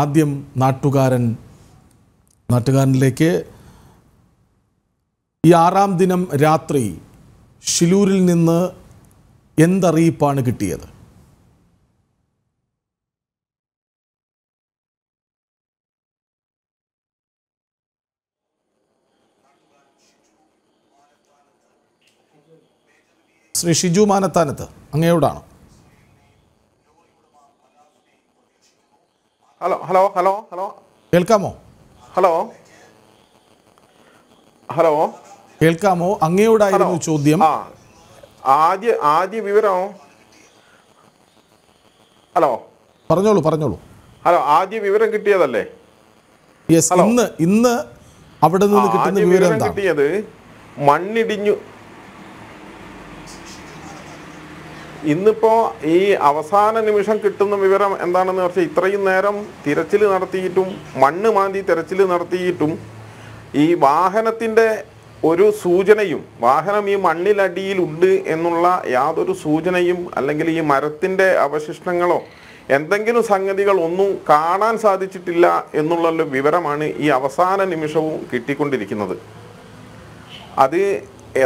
ആദ്യം നാട്ടുകാരൻ നാട്ടുകാരനിലേക്ക് ഈ ആറാം ദിനം രാത്രി ഷിലൂരിൽ നിന്ന് എന്തറിയിപ്പാണ് കിട്ടിയത് ശ്രീ ഷിജു മാനത്താനത്ത് അങ്ങയോടാണ് ഹലോ ഹലോ ഹലോ ഹലോ കേൾക്കാമോ ഹലോ ഹലോ കേൾക്കാമോ അങ്ങയോടായിരുന്നു ചോദ്യം ആദ്യ ആദ്യ വിവരമോ ഹലോ പറഞ്ഞോളൂ പറഞ്ഞോളൂ ഹലോ ആദ്യ വിവരം കിട്ടിയതല്ലേ ഇന്ന് ഇന്ന് അവിടെ നിന്ന് കിട്ടുന്ന വിവരം കിട്ടിയത് മണ്ണിടിഞ്ഞു ഇന്നിപ്പോ ഈ അവസാന നിമിഷം കിട്ടുന്ന വിവരം എന്താണെന്ന് വെച്ചാൽ ഇത്രയും നേരം തിരച്ചിൽ നടത്തിയിട്ടും മണ്ണ് മാന്തി തിരച്ചിൽ നടത്തിയിട്ടും ഈ വാഹനത്തിന്റെ ഒരു സൂചനയും വാഹനം ഈ മണ്ണിലടിയിലുണ്ട് എന്നുള്ള യാതൊരു സൂചനയും അല്ലെങ്കിൽ ഈ മരത്തിന്റെ അവശിഷ്ടങ്ങളോ എന്തെങ്കിലും സംഗതികൾ ഒന്നും കാണാൻ സാധിച്ചിട്ടില്ല എന്നുള്ള വിവരമാണ് ഈ അവസാന നിമിഷവും കിട്ടിക്കൊണ്ടിരിക്കുന്നത് അത്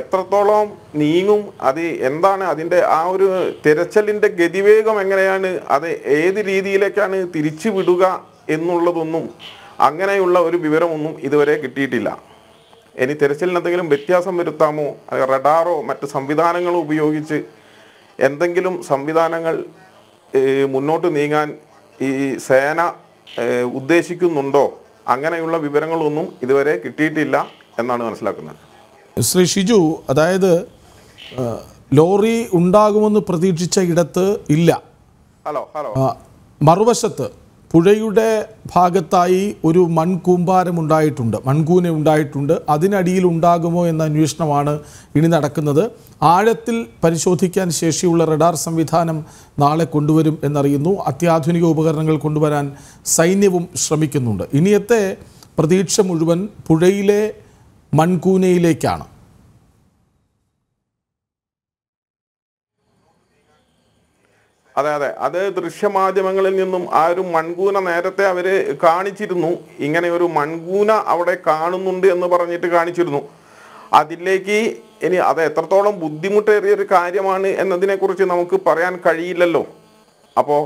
എത്രത്തോളം നീങ്ങും അത് എന്താണ് അതിൻ്റെ ആ ഒരു തിരച്ചിലിൻ്റെ ഗതിവേഗം എങ്ങനെയാണ് അത് ഏത് രീതിയിലേക്കാണ് തിരിച്ചു വിടുക എന്നുള്ളതൊന്നും അങ്ങനെയുള്ള ഒരു വിവരമൊന്നും ഇതുവരെ കിട്ടിയിട്ടില്ല ഇനി തിരച്ചിലിന് എന്തെങ്കിലും വ്യത്യാസം വരുത്താമോ റഡാറോ മറ്റ് സംവിധാനങ്ങളോ ഉപയോഗിച്ച് എന്തെങ്കിലും സംവിധാനങ്ങൾ മുന്നോട്ട് നീങ്ങാൻ ഈ സേന ഉദ്ദേശിക്കുന്നുണ്ടോ അങ്ങനെയുള്ള വിവരങ്ങളൊന്നും ഇതുവരെ കിട്ടിയിട്ടില്ല എന്നാണ് മനസ്സിലാക്കുന്നത് ശ്രീ ഷിജു അതായത് ലോറി ഉണ്ടാകുമെന്ന് പ്രതീക്ഷിച്ച ഇടത്ത് ഇല്ല ഹലോ ഹലോ മറുവശത്ത് പുഴയുടെ ഭാഗത്തായി ഒരു മൺകൂമ്പാരം ഉണ്ടായിട്ടുണ്ട് മൺകൂന ഉണ്ടായിട്ടുണ്ട് അതിനടിയിൽ ഉണ്ടാകുമോ എന്ന അന്വേഷണമാണ് ഇനി നടക്കുന്നത് ആഴത്തിൽ പരിശോധിക്കാൻ ശേഷിയുള്ള റഡാർ സംവിധാനം നാളെ കൊണ്ടുവരും എന്നറിയുന്നു അത്യാധുനിക ഉപകരണങ്ങൾ കൊണ്ടുവരാൻ സൈന്യവും ശ്രമിക്കുന്നുണ്ട് ഇനിയത്തെ പ്രതീക്ഷ മുഴുവൻ പുഴയിലെ മൺകൂനയിലേക്കാണ് അതെ അതെ അത് ദൃശ്യമാധ്യമങ്ങളിൽ നിന്നും ആ ഒരു മൺകൂന നേരത്തെ അവര് കാണിച്ചിരുന്നു ഇങ്ങനെ ഒരു മൺകൂന അവിടെ കാണുന്നുണ്ട് എന്ന് പറഞ്ഞിട്ട് കാണിച്ചിരുന്നു അതിലേക്ക് ഇനി അത് എത്രത്തോളം ബുദ്ധിമുട്ടേറിയ ഒരു കാര്യമാണ് എന്നതിനെക്കുറിച്ച് നമുക്ക് പറയാൻ കഴിയില്ലല്ലോ അപ്പോ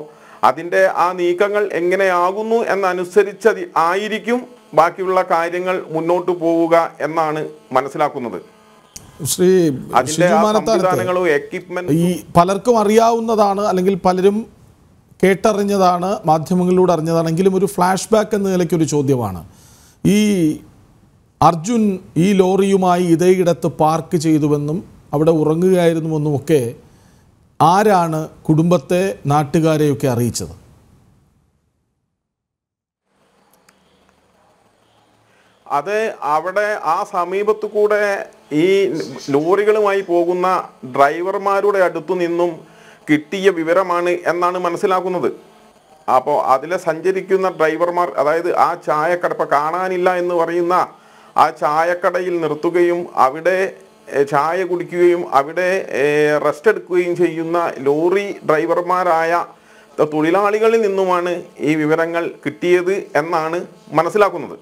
അതിൻ്റെ ആ നീക്കങ്ങൾ എങ്ങനെയാകുന്നു എന്നനുസരിച്ച് ആയിരിക്കും ബാക്കിയുള്ള കാര്യങ്ങൾ മുന്നോട്ട് പോവുക എന്നാണ് മനസ്സിലാക്കുന്നത് ഈ പലർക്കും അറിയാവുന്നതാണ് അല്ലെങ്കിൽ പലരും കേട്ടറിഞ്ഞതാണ് മാധ്യമങ്ങളിലൂടെ അറിഞ്ഞതാണെങ്കിലും ഒരു ഫ്ലാഷ് ബാക്ക് എന്ന നിലയ്ക്ക് ഒരു ചോദ്യമാണ് ഈ അർജുൻ ഈ ലോറിയുമായി ഇതേ ഇടത്ത് പാർക്ക് ചെയ്തുവെന്നും അവിടെ ഉറങ്ങുകയായിരുന്നുവെന്നും ഒക്കെ ആരാണ് കുടുംബത്തെ നാട്ടുകാരെയൊക്കെ അറിയിച്ചത് അത് അവിടെ ആ സമീപത്തു കൂടെ ഈ ലോറികളുമായി പോകുന്ന ഡ്രൈവർമാരുടെ അടുത്തു നിന്നും കിട്ടിയ വിവരമാണ് എന്നാണ് മനസ്സിലാക്കുന്നത് അപ്പോൾ അതിലെ സഞ്ചരിക്കുന്ന ഡ്രൈവർമാർ അതായത് ആ ചായക്കട ഇപ്പം കാണാനില്ല എന്ന് പറയുന്ന ആ ചായക്കടയിൽ നിർത്തുകയും അവിടെ ചായ കുടിക്കുകയും അവിടെ റെസ്റ്റ് എടുക്കുകയും ചെയ്യുന്ന ലോറി ഡ്രൈവർമാരായ തൊഴിലാളികളിൽ നിന്നുമാണ് ഈ വിവരങ്ങൾ കിട്ടിയത് എന്നാണ് മനസ്സിലാക്കുന്നത്